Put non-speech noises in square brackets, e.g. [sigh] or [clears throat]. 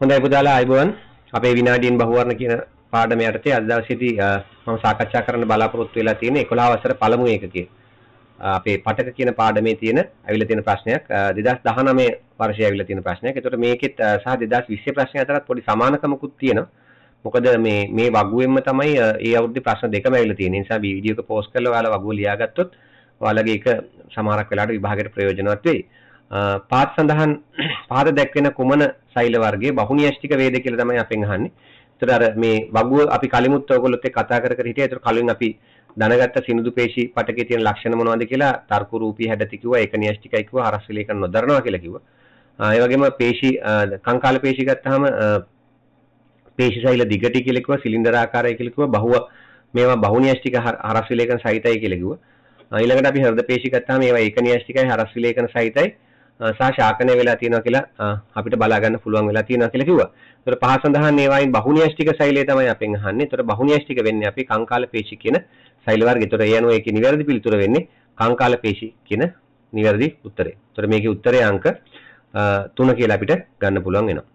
හොඳයි පුතාලා අයිබෝන් අපේ විනාඩියෙන් බහුවර්ණ කියන පාඩම යටතේ අද දවසේදී මම සාකච්ඡා කරන්න බලාපොරොත්තු වෙලා තියෙන 11 වසර පළමු ඒකකයේ අපේ පටක කියන පාඩමේ තියෙන අවිලා තියෙන ප්‍රශ්නයක් 2019 වර්ෂයේ අවිලා තියෙන ප්‍රශ්නයක්. ඒතකොට මේකෙත් සහ 2020 ප්‍රශ්නය අතරත් පොඩි සමානකමකුත් තියෙනවා. මොකද මේ මේ වගුවෙන්ම තමයි ඒ අවුරුද්දේ ප්‍රශ්න දෙකම අවිලා තියෙන්නේ. ඒ නිසා මේ වීඩියෝ එක පෝස්ට් කරලා ඔයාලා වගුව ලියාගත්තොත් ඔයාලගේ එක සමහරක් වෙලාවට විභාගයට ප්‍රයෝජනවත් වෙයි. පාත් සඳහන් [clears throat] පාද දැක්වෙන කුමන සෛල වර්ගයේ බහුනියෂ්ටික වේද කියලා තමයි අපෙන් අහන්නේ. ඒතර අර මේ වගුව අපි කලිමුත් ඔයගොල්ලොත් එක්ක කතා කර කර හිටියා. ඒතර කලින් අපි දැනගත්ත සිනිඳු පේශි පටකේ තියෙන ලක්ෂණ මොනවද කියලා තර්ක රූපී හැඩති කිව්වා. ඒක නියෂ්ටිකයි කිව්වා. හරස් විලේකන නොදරනවා කියලා කිව්වා. ඒ වගේම පේශි කංකාල පේශි ගත්තාම පේශි සෛල දිගටි කියලා කිව්වා. සිලින්දරාකාරයි කියලා කිව්වා. බහුව මේවා බහුනියෂ්ටික හරස් විලේකන සහිතයි කියලා කිව්වා. ඊළඟට අපි හෘද පේශි ගත්තාම ඒවා ඒකනියෂ්ටිකයි හරස් විලේකන සහිතයි. සහ ශාකනය වෙලා තියෙනවා කියලා අපිට බලා ගන්න පුළුවන් වෙලා තියෙනවා කියලා කිව්වා. ඒතර පහ සඳහන් ඒවායින් බහුන්‍යෂ්ටික ශෛලය තමයි අපෙන් අහන්නේ. ඒතර බහුන්‍යෂ්ටික වෙන්නේ අපි කංකාල පේශි කියන ශෛල වර්ගය. ඒතර ඒ අනුව ඒකේ නිවැරදි පිළිතුර වෙන්නේ කංකාල පේශි කියන නිවැරදි උත්තරය. ඒතර මේකේ උත්තරය අංක 3 කියලා අපිට ගන්න පුළුවන් වෙනවා.